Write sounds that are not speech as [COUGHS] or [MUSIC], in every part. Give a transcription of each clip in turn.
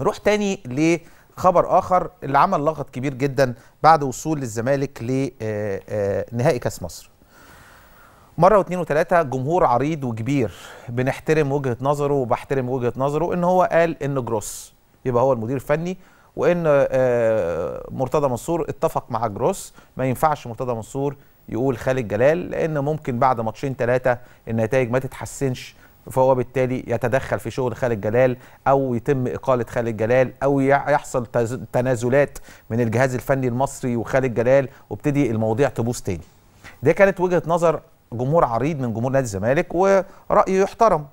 نروح تاني لخبر اخر اللي عمل لغط كبير جدا بعد وصول الزمالك لنهائي آه، آه، كاس مصر مره واثنين وثلاثه جمهور عريض وكبير بنحترم وجهه نظره وبحترم وجهه نظره ان هو قال ان جروس يبقى هو المدير الفني وان آه، مرتضى منصور اتفق مع جروس ما ينفعش مرتضى منصور يقول خالد جلال لان ممكن بعد ماتشين ثلاثه النتائج ما تتحسنش فهو بالتالي يتدخل في شغل خالد جلال او يتم اقاله خالد جلال او يحصل تنازلات من الجهاز الفني المصري وخالد جلال وابتدي المواضيع تبوظ تاني. دي كانت وجهه نظر جمهور عريض من جمهور نادي الزمالك وراي يحترم.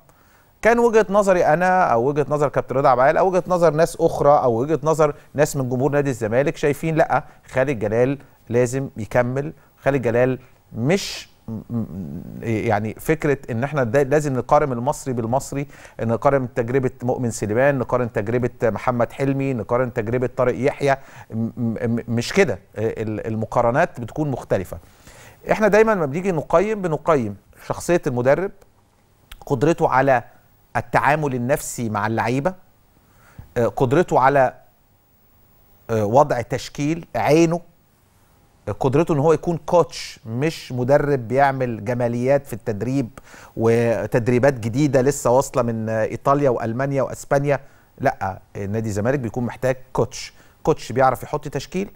كان وجهه نظري انا او وجهه نظر كابتن رضا عبد او وجهه نظر ناس اخرى او وجهه نظر ناس من جمهور نادي الزمالك شايفين لا خالد جلال لازم يكمل خالد جلال مش إيه، يعني فكره ان احنا لازم نقارن المصري بالمصري نقارن تجربه مؤمن سليمان نقارن تجربه محمد حلمي نقارن تجربه طارق يحيى مش كده آه، المقارنات بتكون مختلفه احنا دايما ما بنيجي نقيم بنقيم شخصيه المدرب قدرته على التعامل النفسي مع اللعيبه آه، قدرته على آه، وضع تشكيل عينه قدرته ان هو يكون كوتش مش مدرب بيعمل جماليات في التدريب وتدريبات جديده لسه واصله من ايطاليا والمانيا واسبانيا لا نادي الزمالك بيكون محتاج كوتش كوتش بيعرف يحط تشكيل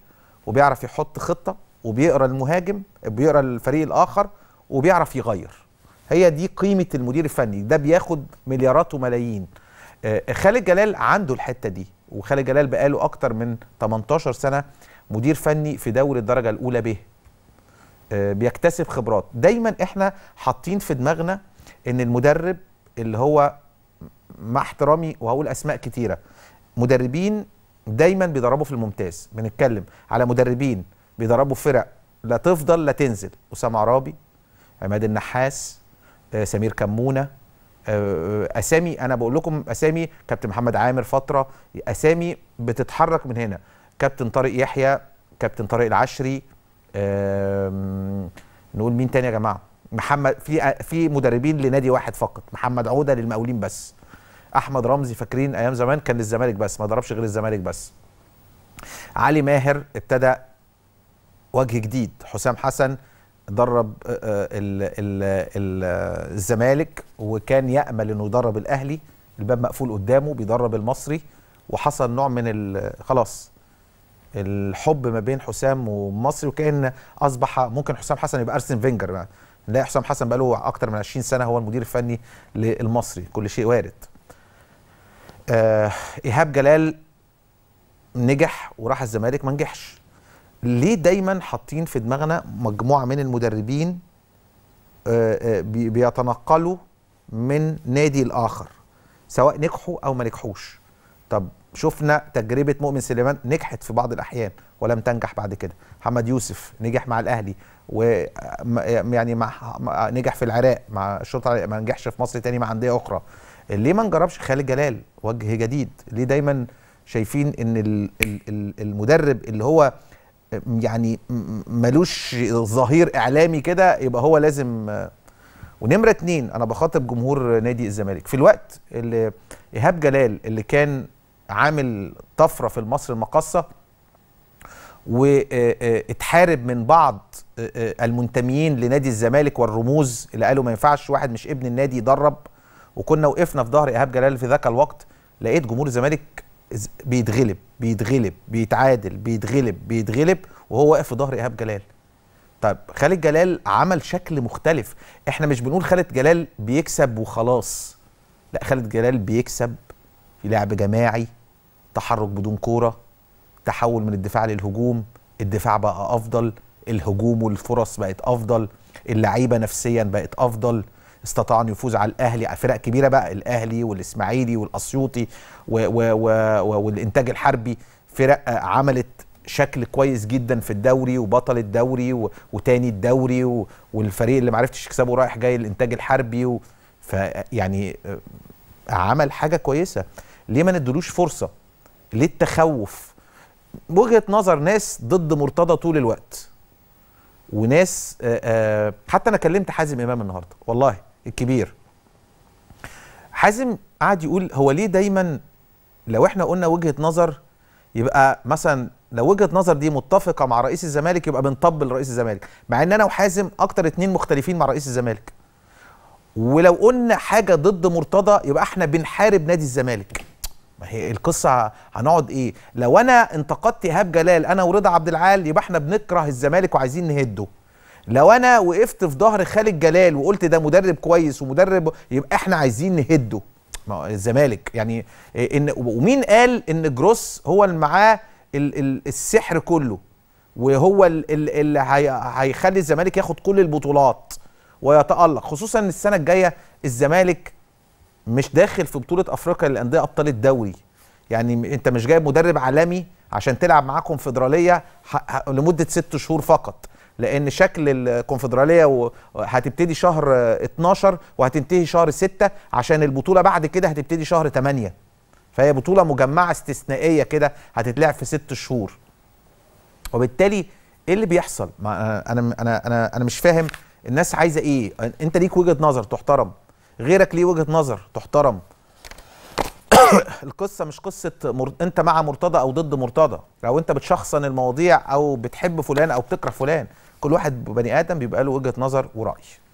وبيعرف يحط خطه وبيقرا المهاجم بيقرا الفريق الاخر وبيعرف يغير هي دي قيمه المدير الفني ده بياخد مليارات وملايين آه، خالد جلال عنده الحته دي وخالد جلال بقاله اكتر من 18 سنه مدير فني في دوري الدرجه الاولى به آه، بيكتسب خبرات دايما احنا حاطين في دماغنا ان المدرب اللي هو مع احترامي وهقول اسماء كتيره مدربين دايما بيدربوا في الممتاز بنتكلم على مدربين بيدربوا فرق لا تفضل لا تنزل اسامه عرابي عماد النحاس آه، سمير كمونه آه، اسامي انا بقول لكم اسامي كابتن محمد عامر فتره اسامي بتتحرك من هنا كابتن طارق يحيى كابتن طارق العشري نقول مين تاني يا جماعه محمد في في مدربين لنادي واحد فقط محمد عوده للمقاولين بس احمد رمزي فاكرين ايام زمان كان للزمالك بس ما ضربش غير الزمالك بس علي ماهر ابتدى وجه جديد حسام حسن درب آه، آه، الزمالك وكان يامل انه يدرب الاهلي الباب مقفول قدامه بيدرب المصري وحصل نوع من خلاص الحب ما بين حسام ومصري وكان اصبح ممكن حسام حسن يبقى ارسن فينجر بقى نلاقي حسام حسن بقى له اكتر من 20 سنه هو المدير الفني للمصري كل شيء وارد آه ايهاب جلال نجح وراح الزمالك ما نجحش ليه دايما حاطين في دماغنا مجموعه من المدربين آه, آه، بيتنقلوا من نادي الاخر سواء نجحوا او ما نجحوش طب شفنا تجربه مؤمن سليمان نجحت في بعض الاحيان ولم تنجح بعد كده محمد يوسف نجح مع الاهلي و يعني مع نجح في العراق مع الشرطه ما نجحش في مصر تاني مع انديه اخرى ليه ما نجربش خالد جلال وجه جديد ليه دايما شايفين ان المدرب اللي هو يعني ملوش ظهير اعلامي كده يبقى هو لازم ونمره اتنين انا بخاطب جمهور نادي الزمالك في الوقت اللي ايهاب جلال اللي كان عامل طفره في مصر المقصه واتحارب من بعض آه، آه، المنتميين لنادي الزمالك والرموز اللي قالوا ما ينفعش واحد مش ابن النادي يدرب وكنا وقفنا في ظهر ايهاب جلال في ذاك الوقت لقيت جمهور الزمالك بيتغلب بيتغلب بيتعادل بيتغلب بيتغلب وهو واقف في ظهر ايهاب جلال طب خالد جلال عمل شكل مختلف احنا مش بنقول خالد جلال بيكسب وخلاص لا خالد جلال بيكسب في لعب جماعي تحرك بدون كوره تحول من الدفاع للهجوم الدفاع بقى افضل الهجوم والفرص بقت افضل اللعيبه نفسيا بقت افضل استطاع ان يفوز على الاهلي على فرق كبيره بقى الاهلي والاسماعيلي والاسيوطي و و و والانتاج الحربي فرق عملت شكل كويس جدا في الدوري وبطل الدوري و... وتاني الدوري و... والفريق اللي معرفتش يكسبه رايح جاي الانتاج الحربي و... فيعني عمل حاجه كويسه ليه ما ندلوش فرصه للتخوف وجهه نظر ناس ضد مرتضى طول الوقت وناس آه، آه، حتى انا كلمت حازم امام النهارده والله الكبير حازم قعد يقول هو ليه دايما لو احنا قلنا وجهه نظر يبقى مثلا لو وجهه نظر دي متفقه مع رئيس الزمالك يبقى بنطبل رئيس الزمالك مع ان انا وحازم اكتر اتنين مختلفين مع رئيس الزمالك ولو قلنا حاجه ضد مرتضى يبقى احنا بنحارب نادي الزمالك ما هي القصه هنقعد ايه لو انا انتقدت ايهاب جلال انا ورضا عبد العال يبقى احنا بنكره الزمالك وعايزين نهده لو انا وقفت في ظهر خالد جلال وقلت ده مدرب كويس ومدرب يبقى احنا عايزين نهده ما الزمالك يعني إيه؟ ان ومين قال ان جروس هو اللي معاه السحر كله وهو اللي هيخلي الزمالك ياخد كل البطولات ويتالق خصوصا السنه الجايه الزمالك مش داخل في بطوله افريقيا للانديه ابطال الدوري يعني انت مش جايب مدرب عالمي عشان تلعب معاه كونفدراليه لمده ست شهور فقط لان شكل الكونفدراليه هتبتدي شهر 12 وهتنتهي شهر 6 عشان البطوله بعد كده هتبتدي شهر 8 فهي بطوله مجمعه استثنائيه كده هتتلعب في ست شهور وبالتالي ايه اللي بيحصل ما انا انا انا انا مش فاهم الناس عايزه ايه انت ليك وجهه نظر تحترم غيرك ليه وجهه نظر تحترم [COUGHS] القصه مش قصه مر... انت مع مرتضى او ضد مرتضى او انت بتشخصن المواضيع او بتحب فلان او بتكره فلان كل واحد بني ادم بيبقى له وجهه نظر وراي